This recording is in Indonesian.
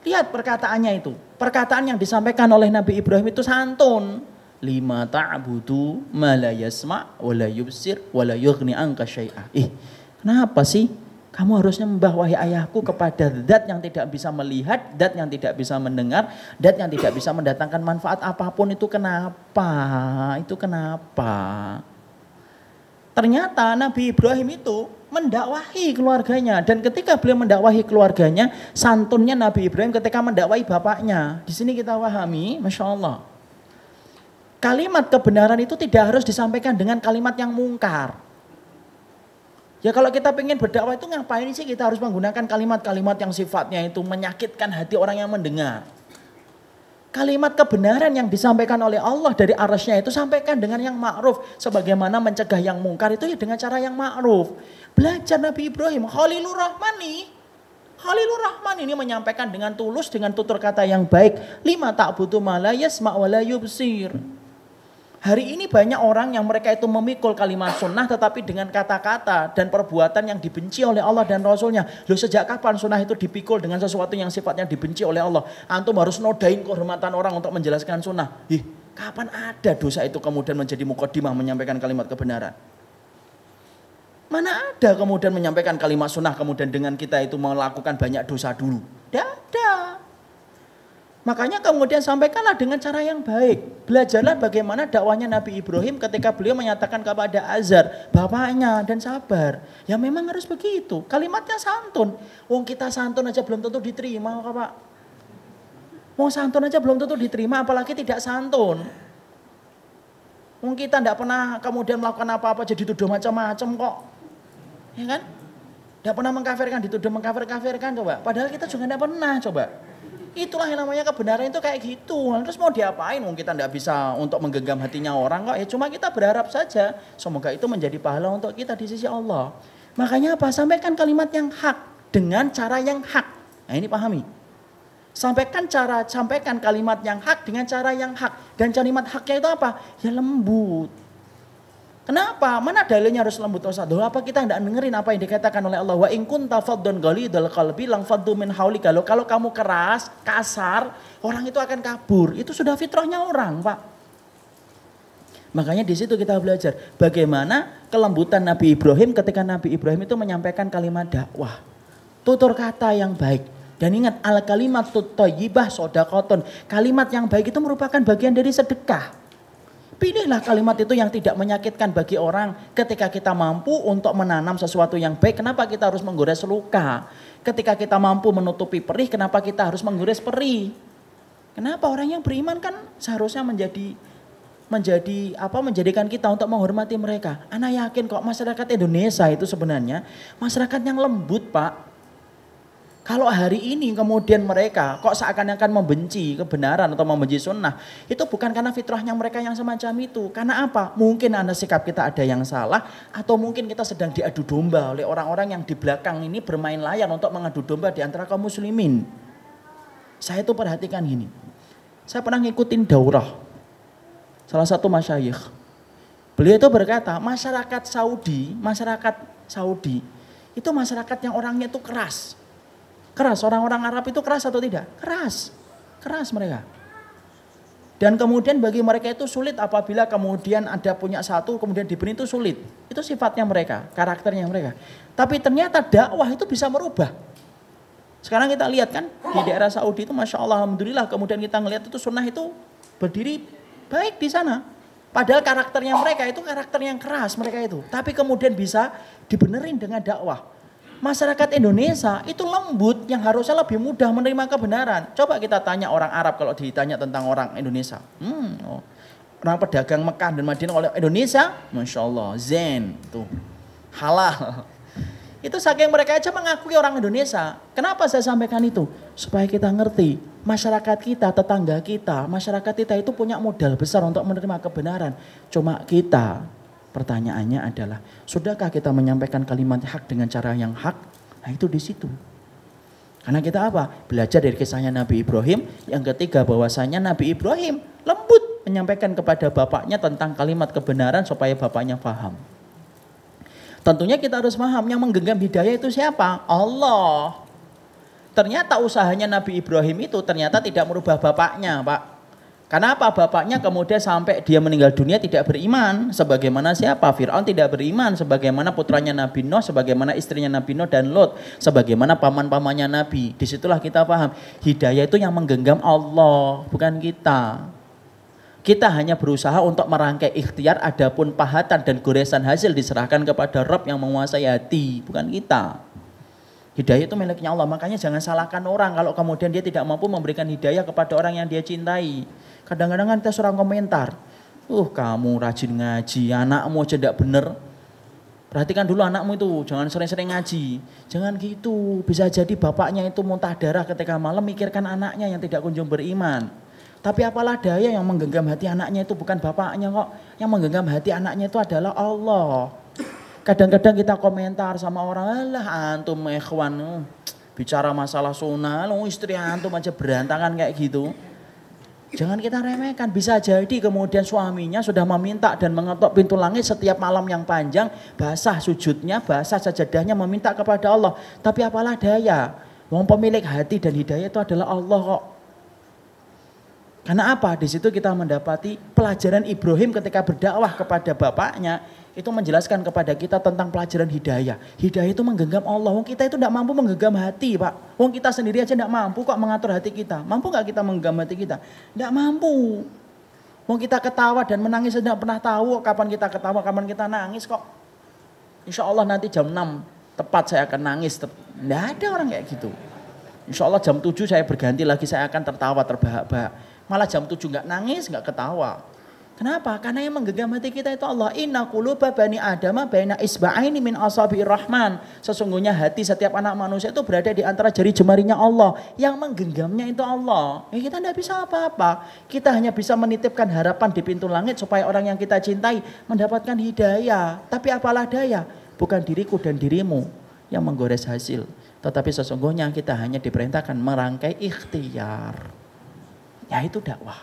Lihat perkataannya itu. Perkataan yang disampaikan oleh Nabi Ibrahim itu santun. Lima ta'budu ma la yasma wa la yubsir wa la yughni anka syai'ah. Ih, kenapa sih kamu harusnya membah ayahku kepada zat yang tidak bisa melihat, zat yang tidak bisa mendengar, zat yang tidak bisa mendatangkan manfaat apapun itu kenapa? Itu kenapa? Ternyata Nabi Ibrahim itu mendakwahi keluarganya dan ketika beliau mendakwahi keluarganya santunnya Nabi Ibrahim ketika mendakwahi bapaknya di sini kita wahami masya Allah kalimat kebenaran itu tidak harus disampaikan dengan kalimat yang mungkar ya kalau kita ingin berdakwah itu ngapain sih kita harus menggunakan kalimat-kalimat yang sifatnya itu menyakitkan hati orang yang mendengar Kalimat kebenaran yang disampaikan oleh Allah dari arasnya itu sampaikan dengan yang ma'ruf. Sebagaimana mencegah yang mungkar itu ya dengan cara yang ma'ruf. Belajar Nabi Ibrahim. Khalilur Rahmani. Khalilur Rahman ini menyampaikan dengan tulus, dengan tutur kata yang baik. Lima tak butuh malayas, ma'wala yubsir. Hari ini banyak orang yang mereka itu memikul kalimat sunnah tetapi dengan kata-kata dan perbuatan yang dibenci oleh Allah dan Rasulnya. Loh sejak kapan sunnah itu dipikul dengan sesuatu yang sifatnya dibenci oleh Allah? Antum harus nodain kehormatan orang untuk menjelaskan sunnah. Ih, kapan ada dosa itu kemudian menjadi mukodimah menyampaikan kalimat kebenaran? Mana ada kemudian menyampaikan kalimat sunnah kemudian dengan kita itu melakukan banyak dosa dulu? Tidak Makanya kemudian sampaikanlah dengan cara yang baik. Belajarlah bagaimana dakwahnya Nabi Ibrahim ketika beliau menyatakan kepada Azar, bapaknya dan sabar. Ya memang harus begitu. Kalimatnya santun. Wong kita santun aja belum tentu diterima, Pak. Wong santun aja belum tentu diterima apalagi tidak santun. Wong kita tidak pernah kemudian melakukan apa-apa jadi tuduh macam-macam kok. Ya kan? Tidak pernah mengkafirkan, dituduh mengkafir-kafirkan coba. Padahal kita juga tidak pernah coba. Itulah yang namanya kebenaran itu kayak gitu. Nah, terus mau diapain? Mungkin kita tidak bisa untuk menggenggam hatinya orang kok. Ya cuma kita berharap saja. Semoga itu menjadi pahala untuk kita di sisi Allah. Makanya apa? Sampaikan kalimat yang hak dengan cara yang hak. Nah ini pahami. Sampaikan cara, sampaikan kalimat yang hak dengan cara yang hak. Dan kalimat haknya itu apa? Ya lembut Kenapa? Mana dalilnya harus lembut wasadu? Apa kita tidak dengerin apa yang dikatakan oleh Allah? Wa in kunta faddun ghalidal qalbi lang faddu min haulika. Kalau kamu keras, kasar, orang itu akan kabur. Itu sudah fitrahnya orang, Pak. Makanya di situ kita belajar bagaimana kelembutan Nabi Ibrahim ketika Nabi Ibrahim itu menyampaikan kalimat dakwah. Tutur kata yang baik. Dan ingat al kalimat tutoyibah sodakoton. Kalimat yang baik itu merupakan bagian dari sedekah. Pilihlah kalimat itu yang tidak menyakitkan bagi orang ketika kita mampu untuk menanam sesuatu yang baik. Kenapa kita harus menggores luka? Ketika kita mampu menutupi perih, kenapa kita harus menggores perih? Kenapa orang yang beriman kan seharusnya menjadi menjadi apa menjadikan kita untuk menghormati mereka. Anak yakin kok masyarakat Indonesia itu sebenarnya masyarakat yang lembut, Pak. Kalau hari ini kemudian mereka kok seakan-akan membenci kebenaran atau membenci sunnah, itu bukan karena fitrahnya mereka yang semacam itu. Karena apa? Mungkin anda sikap kita ada yang salah, atau mungkin kita sedang diadu domba oleh orang-orang yang di belakang ini bermain layar untuk mengadu domba di antara kaum muslimin. Saya itu perhatikan gini, saya pernah ngikutin daurah salah satu masyayikh. Beliau itu berkata, masyarakat Saudi, masyarakat Saudi itu masyarakat yang orangnya itu keras, Keras, orang-orang Arab itu keras atau tidak? Keras, keras mereka. Dan kemudian bagi mereka itu sulit apabila kemudian ada punya satu kemudian diberi itu sulit. Itu sifatnya mereka, karakternya mereka. Tapi ternyata dakwah itu bisa merubah. Sekarang kita lihat kan di daerah Saudi itu Masya Allah Alhamdulillah kemudian kita ngelihat itu sunnah itu berdiri baik di sana. Padahal karakternya mereka itu karakter yang keras mereka itu. Tapi kemudian bisa dibenerin dengan dakwah masyarakat Indonesia itu lembut yang harusnya lebih mudah menerima kebenaran. Coba kita tanya orang Arab kalau ditanya tentang orang Indonesia. Hmm, oh. Orang pedagang Mekah dan Madinah oleh Indonesia, Masya Allah, zen, tuh, halal. Itu saking mereka aja mengakui orang Indonesia. Kenapa saya sampaikan itu? Supaya kita ngerti, masyarakat kita, tetangga kita, masyarakat kita itu punya modal besar untuk menerima kebenaran. Cuma kita Pertanyaannya adalah, sudahkah kita menyampaikan kalimat hak dengan cara yang hak? Nah itu di situ. Karena kita apa? Belajar dari kisahnya Nabi Ibrahim. Yang ketiga bahwasanya Nabi Ibrahim lembut menyampaikan kepada bapaknya tentang kalimat kebenaran supaya bapaknya paham. Tentunya kita harus paham yang menggenggam hidayah itu siapa? Allah. Ternyata usahanya Nabi Ibrahim itu ternyata tidak merubah bapaknya, Pak. Karena apa bapaknya kemudian sampai dia meninggal dunia tidak beriman sebagaimana siapa Firaun tidak beriman sebagaimana putranya Nabi Nuh, sebagaimana istrinya Nabi Nuh dan Lot, sebagaimana paman-pamannya Nabi. Disitulah kita paham hidayah itu yang menggenggam Allah, bukan kita. Kita hanya berusaha untuk merangkai ikhtiar adapun pahatan dan goresan hasil diserahkan kepada Rob yang menguasai hati, bukan kita. Hidayah itu miliknya Allah. Makanya jangan salahkan orang kalau kemudian dia tidak mampu memberikan hidayah kepada orang yang dia cintai. Kadang-kadang kan kita seorang komentar. Uh kamu rajin ngaji, anakmu aja tidak bener. Perhatikan dulu anakmu itu, jangan sering-sering ngaji. Jangan gitu, bisa jadi bapaknya itu muntah darah ketika malam mikirkan anaknya yang tidak kunjung beriman. Tapi apalah daya yang menggenggam hati anaknya itu bukan bapaknya kok. Yang menggenggam hati anaknya itu adalah Allah. Kadang-kadang kita komentar sama orang, lah antum ikhwan, oh, bicara masalah sunnah, lo oh, istri antum aja berantakan kayak gitu. Jangan kita remehkan, bisa jadi kemudian suaminya sudah meminta dan mengetok pintu langit setiap malam yang panjang, basah sujudnya, basah sajadahnya meminta kepada Allah. Tapi apalah daya, wong pemilik hati dan hidayah itu adalah Allah kok. Karena apa? Di situ kita mendapati pelajaran Ibrahim ketika berdakwah kepada bapaknya itu menjelaskan kepada kita tentang pelajaran hidayah. Hidayah itu menggenggam Allah. Wong kita itu tidak mampu menggenggam hati, Pak. Wong kita sendiri aja tidak mampu kok mengatur hati kita. Mampu nggak kita menggenggam hati kita? Tidak mampu. Wong kita ketawa dan menangis tidak pernah tahu kapan kita ketawa, kapan kita nangis kok. Insya Allah nanti jam 6 tepat saya akan nangis. Tidak ada orang kayak gitu. Insya Allah jam 7 saya berganti lagi, saya akan tertawa terbahak-bahak Malah jam 7 nggak nangis, nggak ketawa. Kenapa? Karena yang menggenggam hati kita itu Allah. Inna kuluba bani adama baina isba'aini min asabi rahman. Sesungguhnya hati setiap anak manusia itu berada di antara jari jemarinya Allah. Yang menggenggamnya itu Allah. Ya kita tidak bisa apa-apa. Kita hanya bisa menitipkan harapan di pintu langit supaya orang yang kita cintai mendapatkan hidayah. Tapi apalah daya, bukan diriku dan dirimu yang menggores hasil. Tetapi sesungguhnya kita hanya diperintahkan merangkai ikhtiar itu dakwah.